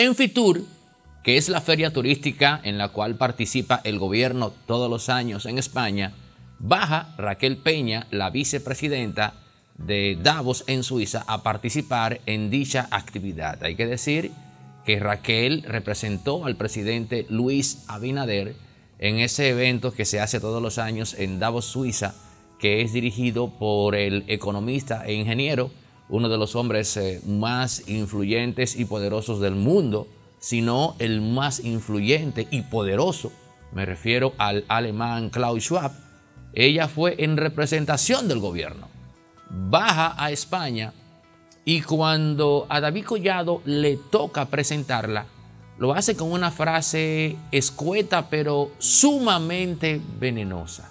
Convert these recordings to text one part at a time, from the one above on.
En Fitur, que es la feria turística en la cual participa el gobierno todos los años en España, baja Raquel Peña, la vicepresidenta de Davos en Suiza, a participar en dicha actividad. Hay que decir que Raquel representó al presidente Luis Abinader en ese evento que se hace todos los años en Davos, Suiza, que es dirigido por el economista e ingeniero uno de los hombres eh, más influyentes y poderosos del mundo, sino el más influyente y poderoso. Me refiero al alemán Klaus Schwab. Ella fue en representación del gobierno. Baja a España y cuando a David Collado le toca presentarla, lo hace con una frase escueta pero sumamente venenosa.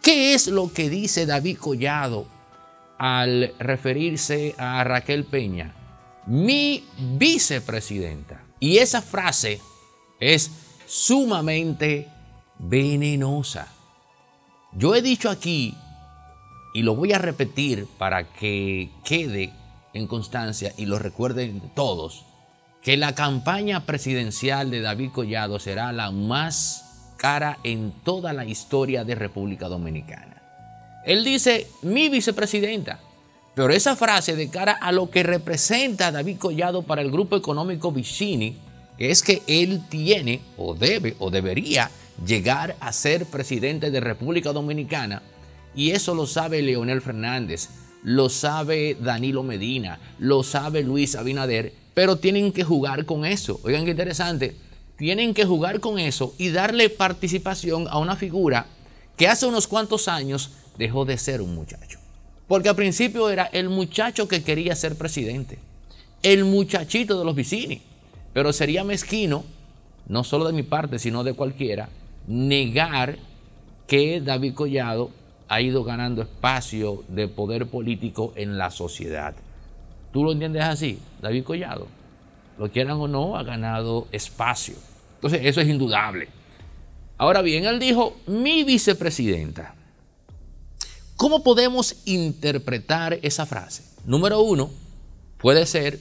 ¿Qué es lo que dice David Collado al referirse a Raquel Peña, mi vicepresidenta. Y esa frase es sumamente venenosa. Yo he dicho aquí, y lo voy a repetir para que quede en constancia y lo recuerden todos, que la campaña presidencial de David Collado será la más cara en toda la historia de República Dominicana. Él dice, mi vicepresidenta. Pero esa frase de cara a lo que representa David Collado para el grupo económico Vicini, es que él tiene o debe o debería llegar a ser presidente de República Dominicana. Y eso lo sabe Leonel Fernández, lo sabe Danilo Medina, lo sabe Luis Abinader, pero tienen que jugar con eso. Oigan qué interesante, tienen que jugar con eso y darle participación a una figura que hace unos cuantos años dejó de ser un muchacho. Porque al principio era el muchacho que quería ser presidente, el muchachito de los vicini. Pero sería mezquino, no solo de mi parte, sino de cualquiera, negar que David Collado ha ido ganando espacio de poder político en la sociedad. ¿Tú lo entiendes así? David Collado, lo quieran o no, ha ganado espacio. Entonces, eso es indudable. Ahora bien, él dijo, mi vicepresidenta. ¿Cómo podemos interpretar esa frase? Número uno, puede ser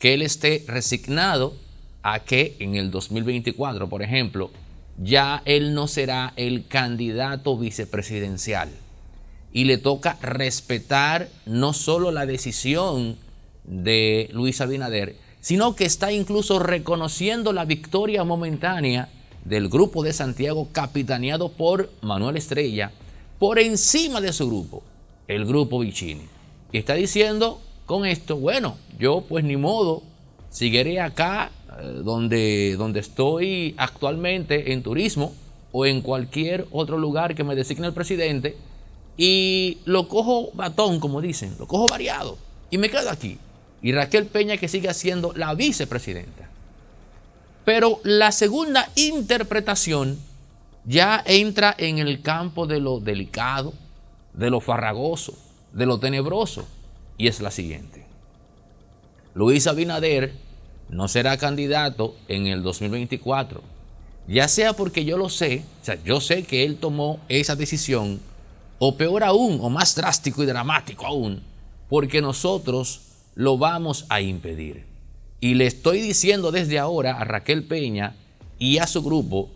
que él esté resignado a que en el 2024, por ejemplo, ya él no será el candidato vicepresidencial. Y le toca respetar no solo la decisión de Luis Abinader, sino que está incluso reconociendo la victoria momentánea del grupo de Santiago capitaneado por Manuel Estrella por encima de su grupo, el grupo Vicini. Y está diciendo con esto, bueno, yo pues ni modo, seguiré acá eh, donde, donde estoy actualmente en turismo o en cualquier otro lugar que me designe el presidente y lo cojo batón, como dicen, lo cojo variado y me quedo aquí. Y Raquel Peña que sigue siendo la vicepresidenta. Pero la segunda interpretación ya entra en el campo de lo delicado, de lo farragoso, de lo tenebroso, y es la siguiente. Luis Abinader no será candidato en el 2024, ya sea porque yo lo sé, o sea, yo sé que él tomó esa decisión, o peor aún, o más drástico y dramático aún, porque nosotros lo vamos a impedir. Y le estoy diciendo desde ahora a Raquel Peña y a su grupo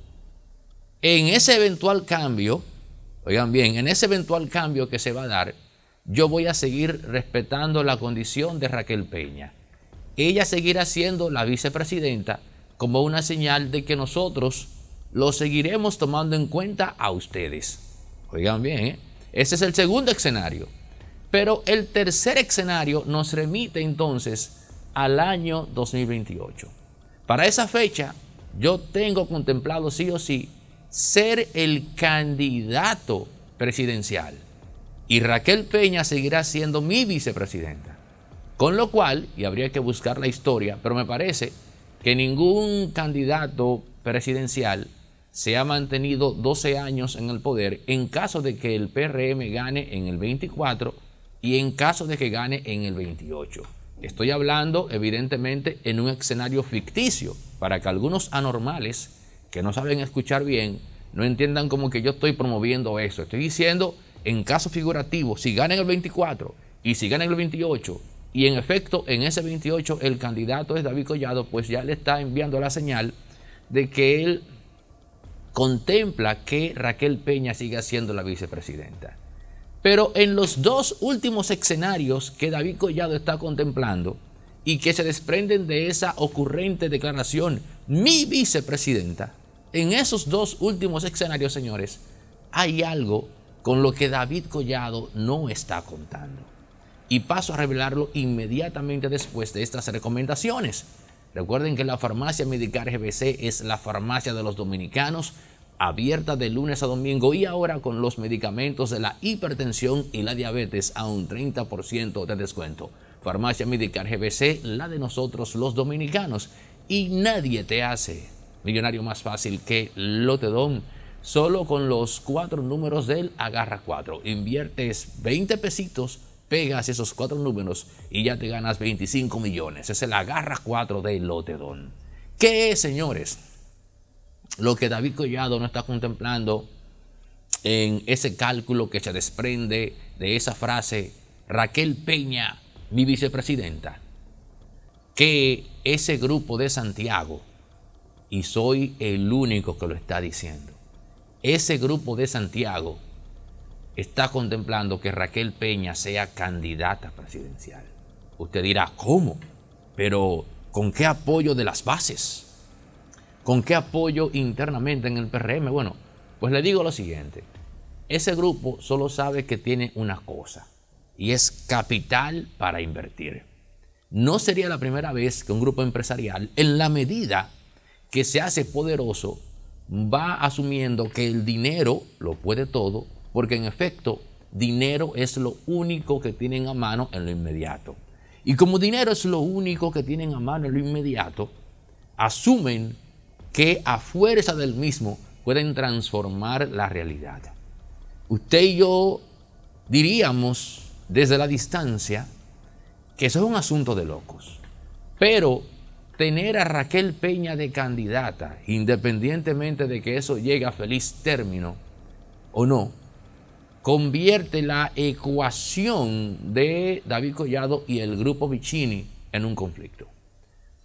en ese eventual cambio, oigan bien, en ese eventual cambio que se va a dar, yo voy a seguir respetando la condición de Raquel Peña. Ella seguirá siendo la vicepresidenta como una señal de que nosotros lo seguiremos tomando en cuenta a ustedes. Oigan bien, ¿eh? ese es el segundo escenario. Pero el tercer escenario nos remite entonces al año 2028. Para esa fecha, yo tengo contemplado sí o sí ser el candidato presidencial. Y Raquel Peña seguirá siendo mi vicepresidenta. Con lo cual, y habría que buscar la historia, pero me parece que ningún candidato presidencial se ha mantenido 12 años en el poder en caso de que el PRM gane en el 24 y en caso de que gane en el 28. Estoy hablando, evidentemente, en un escenario ficticio para que algunos anormales que no saben escuchar bien, no entiendan como que yo estoy promoviendo eso. Estoy diciendo, en caso figurativo, si ganan el 24 y si ganan el 28, y en efecto en ese 28 el candidato es David Collado, pues ya le está enviando la señal de que él contempla que Raquel Peña siga siendo la vicepresidenta. Pero en los dos últimos escenarios que David Collado está contemplando y que se desprenden de esa ocurrente declaración mi vicepresidenta, en esos dos últimos escenarios, señores, hay algo con lo que David Collado no está contando. Y paso a revelarlo inmediatamente después de estas recomendaciones. Recuerden que la farmacia medical GBC es la farmacia de los dominicanos, abierta de lunes a domingo y ahora con los medicamentos de la hipertensión y la diabetes a un 30% de descuento. Farmacia Medicar GBC, la de nosotros los dominicanos y nadie te hace millonario más fácil que Lotedón. Solo con los cuatro números del Agarra 4. Inviertes 20 pesitos, pegas esos cuatro números y ya te ganas 25 millones. Es el Agarra cuatro de Lotedón. ¿Qué es, señores? Lo que David Collado no está contemplando en ese cálculo que se desprende de esa frase, Raquel Peña, mi vicepresidenta, que ese grupo de Santiago, y soy el único que lo está diciendo, ese grupo de Santiago está contemplando que Raquel Peña sea candidata presidencial. Usted dirá, ¿cómo? Pero ¿con qué apoyo de las bases? ¿Con qué apoyo internamente en el PRM? Bueno, pues le digo lo siguiente, ese grupo solo sabe que tiene una cosa, y es capital para invertir. No sería la primera vez que un grupo empresarial, en la medida que se hace poderoso, va asumiendo que el dinero lo puede todo, porque en efecto, dinero es lo único que tienen a mano en lo inmediato. Y como dinero es lo único que tienen a mano en lo inmediato, asumen que a fuerza del mismo pueden transformar la realidad. Usted y yo diríamos desde la distancia que eso es un asunto de locos. Pero tener a Raquel Peña de candidata, independientemente de que eso llegue a feliz término o no, convierte la ecuación de David Collado y el grupo Vicini en un conflicto.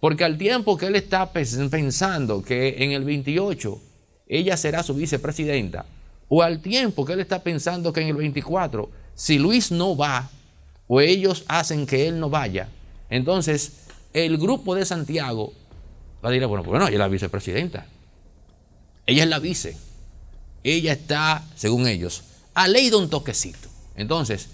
Porque al tiempo que él está pensando que en el 28 ella será su vicepresidenta, o al tiempo que él está pensando que en el 24, si Luis no va, o ellos hacen que él no vaya, entonces el grupo de Santiago va a decir, bueno, bueno, ella es la vicepresidenta, ella es la vice, ella está, según ellos, a ley de un toquecito. Entonces,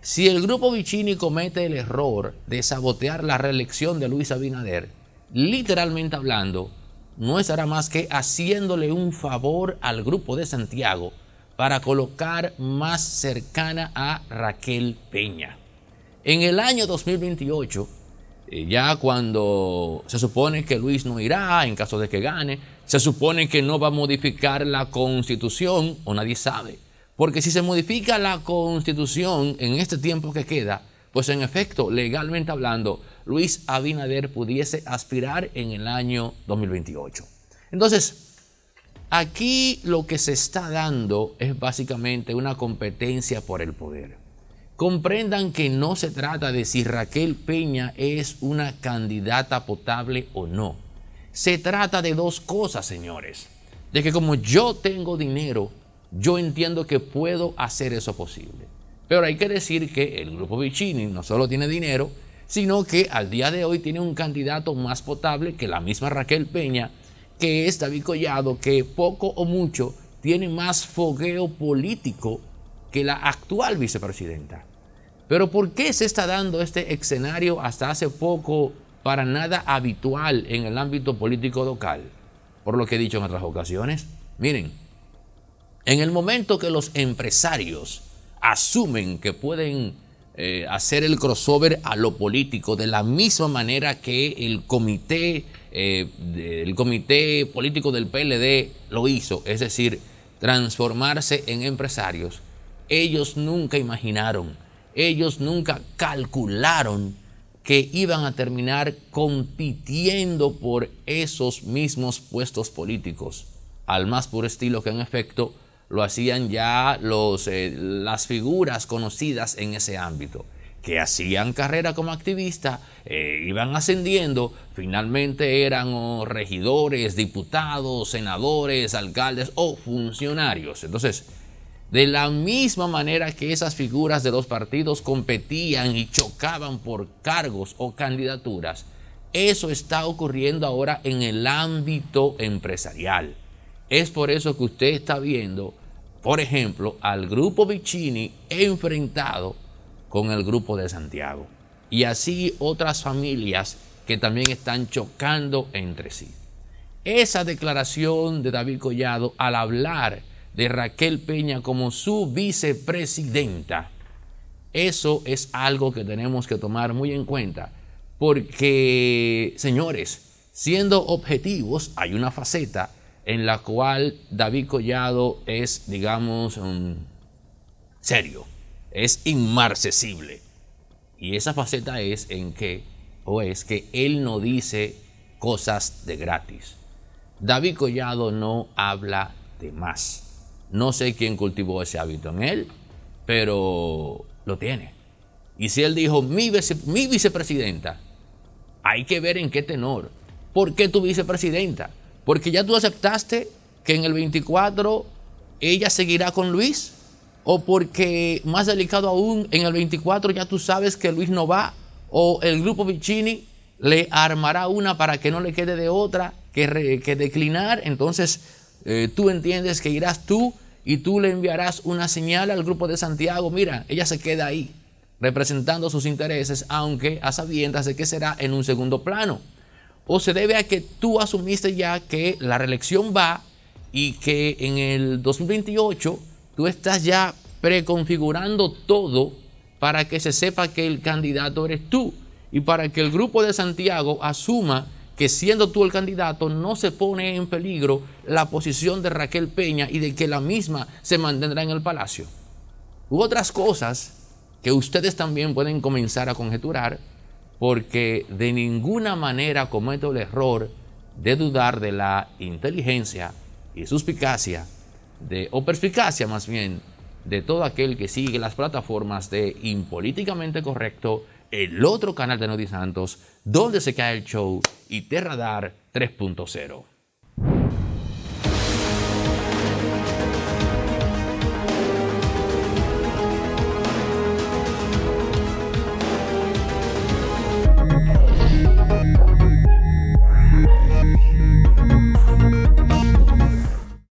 si el grupo Vicini comete el error de sabotear la reelección de Luis Abinader, literalmente hablando, no estará más que haciéndole un favor al grupo de Santiago para colocar más cercana a Raquel Peña. En el año 2028, eh, ya cuando se supone que Luis no irá en caso de que gane, se supone que no va a modificar la constitución o nadie sabe. Porque si se modifica la constitución en este tiempo que queda, pues en efecto, legalmente hablando, Luis Abinader pudiese aspirar en el año 2028. Entonces, aquí lo que se está dando es básicamente una competencia por el poder comprendan que no se trata de si Raquel Peña es una candidata potable o no. Se trata de dos cosas, señores. De que como yo tengo dinero, yo entiendo que puedo hacer eso posible. Pero hay que decir que el grupo Vicini no solo tiene dinero, sino que al día de hoy tiene un candidato más potable que la misma Raquel Peña, que es David Collado, que poco o mucho tiene más fogueo político que la actual vicepresidenta. Pero ¿por qué se está dando este escenario hasta hace poco para nada habitual en el ámbito político local? Por lo que he dicho en otras ocasiones. Miren, en el momento que los empresarios asumen que pueden eh, hacer el crossover a lo político de la misma manera que el comité, eh, el comité político del PLD lo hizo, es decir, transformarse en empresarios, ellos nunca imaginaron, ellos nunca calcularon que iban a terminar compitiendo por esos mismos puestos políticos, al más por estilo que en efecto lo hacían ya los, eh, las figuras conocidas en ese ámbito, que hacían carrera como activista, eh, iban ascendiendo, finalmente eran regidores, diputados, senadores, alcaldes o funcionarios. Entonces, de la misma manera que esas figuras de los partidos competían y chocaban por cargos o candidaturas, eso está ocurriendo ahora en el ámbito empresarial. Es por eso que usted está viendo, por ejemplo, al grupo Vicini enfrentado con el grupo de Santiago. Y así otras familias que también están chocando entre sí. Esa declaración de David Collado al hablar de Raquel Peña como su vicepresidenta. Eso es algo que tenemos que tomar muy en cuenta, porque, señores, siendo objetivos, hay una faceta en la cual David Collado es, digamos, serio, es inmarcesible. Y esa faceta es en que, o es que él no dice cosas de gratis. David Collado no habla de más. No sé quién cultivó ese hábito en él, pero lo tiene. Y si él dijo, mi, mi vicepresidenta, hay que ver en qué tenor. ¿Por qué tu vicepresidenta? Porque ya tú aceptaste que en el 24 ella seguirá con Luis. O porque, más delicado aún, en el 24 ya tú sabes que Luis no va. O el grupo Vicini le armará una para que no le quede de otra que, que declinar. Entonces, eh, tú entiendes que irás tú y tú le enviarás una señal al grupo de Santiago, mira, ella se queda ahí, representando sus intereses, aunque a sabiendas de que será en un segundo plano. O se debe a que tú asumiste ya que la reelección va y que en el 2028 tú estás ya preconfigurando todo para que se sepa que el candidato eres tú y para que el grupo de Santiago asuma que siendo tú el candidato no se pone en peligro la posición de Raquel Peña y de que la misma se mantendrá en el palacio. U otras cosas que ustedes también pueden comenzar a conjeturar porque de ninguna manera cometo el error de dudar de la inteligencia y suspicacia, de, o perspicacia más bien, de todo aquel que sigue las plataformas de impolíticamente correcto el otro canal de Noti Santos, donde se cae el show y Terradar 3.0.